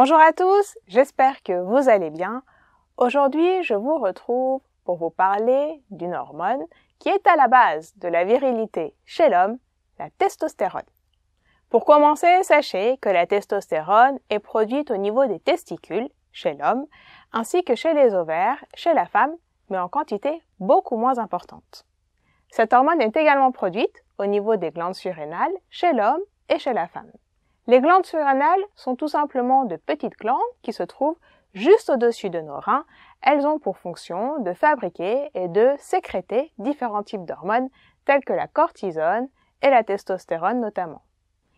Bonjour à tous, j'espère que vous allez bien. Aujourd'hui, je vous retrouve pour vous parler d'une hormone qui est à la base de la virilité chez l'homme, la testostérone. Pour commencer, sachez que la testostérone est produite au niveau des testicules chez l'homme, ainsi que chez les ovaires chez la femme, mais en quantité beaucoup moins importante. Cette hormone est également produite au niveau des glandes surrénales chez l'homme et chez la femme. Les glandes surrénales sont tout simplement de petites glandes qui se trouvent juste au-dessus de nos reins. Elles ont pour fonction de fabriquer et de sécréter différents types d'hormones tels que la cortisone et la testostérone notamment.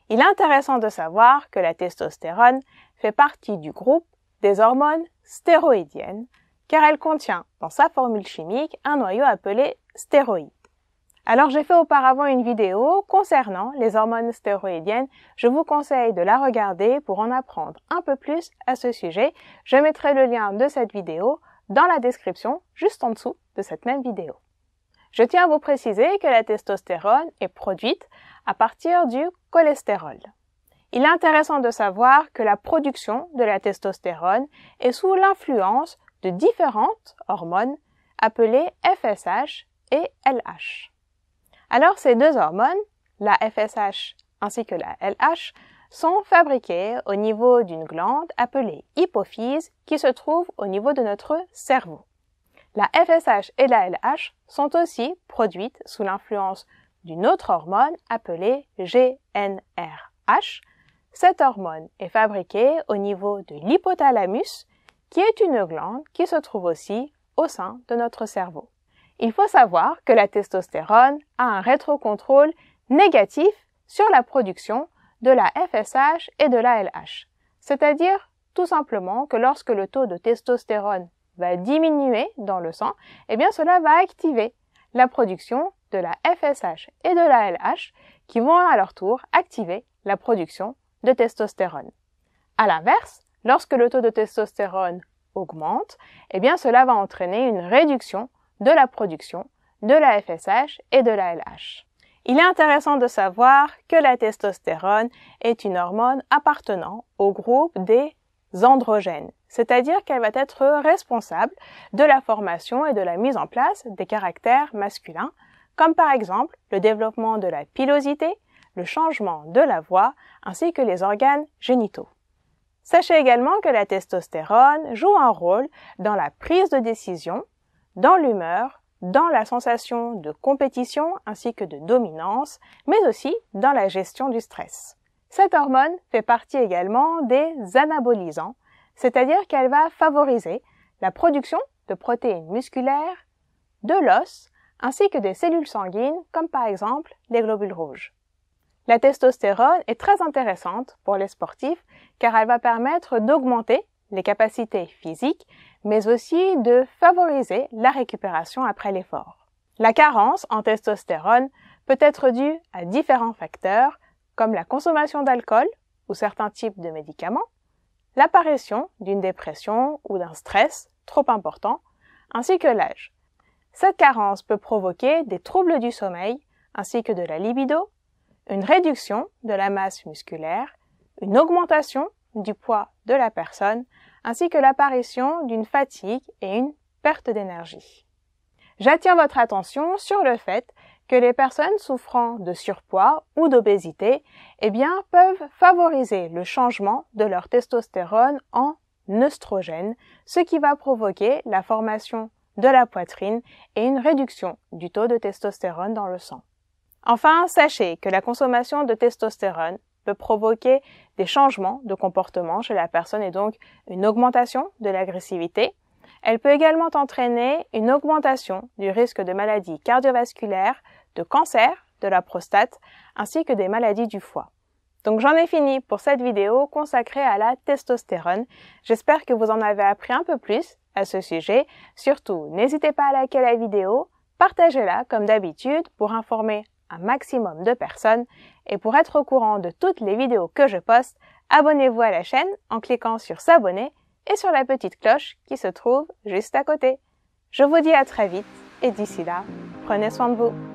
Il est intéressant de savoir que la testostérone fait partie du groupe des hormones stéroïdiennes car elle contient dans sa formule chimique un noyau appelé stéroïde. Alors j'ai fait auparavant une vidéo concernant les hormones stéroïdiennes. Je vous conseille de la regarder pour en apprendre un peu plus à ce sujet. Je mettrai le lien de cette vidéo dans la description juste en dessous de cette même vidéo. Je tiens à vous préciser que la testostérone est produite à partir du cholestérol. Il est intéressant de savoir que la production de la testostérone est sous l'influence de différentes hormones appelées FSH et LH. Alors ces deux hormones, la FSH ainsi que la LH, sont fabriquées au niveau d'une glande appelée hypophyse qui se trouve au niveau de notre cerveau. La FSH et la LH sont aussi produites sous l'influence d'une autre hormone appelée GNRH. Cette hormone est fabriquée au niveau de l'hypothalamus, qui est une glande qui se trouve aussi au sein de notre cerveau. Il faut savoir que la testostérone a un rétrocontrôle négatif sur la production de la FSH et de la LH. C'est-à-dire tout simplement que lorsque le taux de testostérone va diminuer dans le sang, eh bien cela va activer la production de la FSH et de la LH qui vont à leur tour activer la production de testostérone. À l'inverse, lorsque le taux de testostérone augmente, eh bien cela va entraîner une réduction de la production, de la FSH et de la LH. Il est intéressant de savoir que la testostérone est une hormone appartenant au groupe des androgènes, c'est-à-dire qu'elle va être responsable de la formation et de la mise en place des caractères masculins, comme par exemple le développement de la pilosité, le changement de la voix, ainsi que les organes génitaux. Sachez également que la testostérone joue un rôle dans la prise de décision dans l'humeur, dans la sensation de compétition ainsi que de dominance, mais aussi dans la gestion du stress. Cette hormone fait partie également des anabolisants, c'est-à-dire qu'elle va favoriser la production de protéines musculaires, de l'os, ainsi que des cellules sanguines comme par exemple les globules rouges. La testostérone est très intéressante pour les sportifs car elle va permettre d'augmenter les capacités physiques, mais aussi de favoriser la récupération après l'effort. La carence en testostérone peut être due à différents facteurs comme la consommation d'alcool ou certains types de médicaments, l'apparition d'une dépression ou d'un stress trop important, ainsi que l'âge. Cette carence peut provoquer des troubles du sommeil ainsi que de la libido, une réduction de la masse musculaire, une augmentation du poids de la personne, ainsi que l'apparition d'une fatigue et une perte d'énergie. J'attire votre attention sur le fait que les personnes souffrant de surpoids ou d'obésité, eh bien, peuvent favoriser le changement de leur testostérone en œstrogène, ce qui va provoquer la formation de la poitrine et une réduction du taux de testostérone dans le sang. Enfin, sachez que la consommation de testostérone peut provoquer des changements de comportement chez la personne et donc une augmentation de l'agressivité. Elle peut également entraîner une augmentation du risque de maladies cardiovasculaires, de cancer, de la prostate, ainsi que des maladies du foie. Donc j'en ai fini pour cette vidéo consacrée à la testostérone. J'espère que vous en avez appris un peu plus à ce sujet. Surtout, n'hésitez pas à liker la vidéo, partagez-la comme d'habitude pour informer un maximum de personnes. Et pour être au courant de toutes les vidéos que je poste, abonnez-vous à la chaîne en cliquant sur s'abonner et sur la petite cloche qui se trouve juste à côté. Je vous dis à très vite et d'ici là, prenez soin de vous.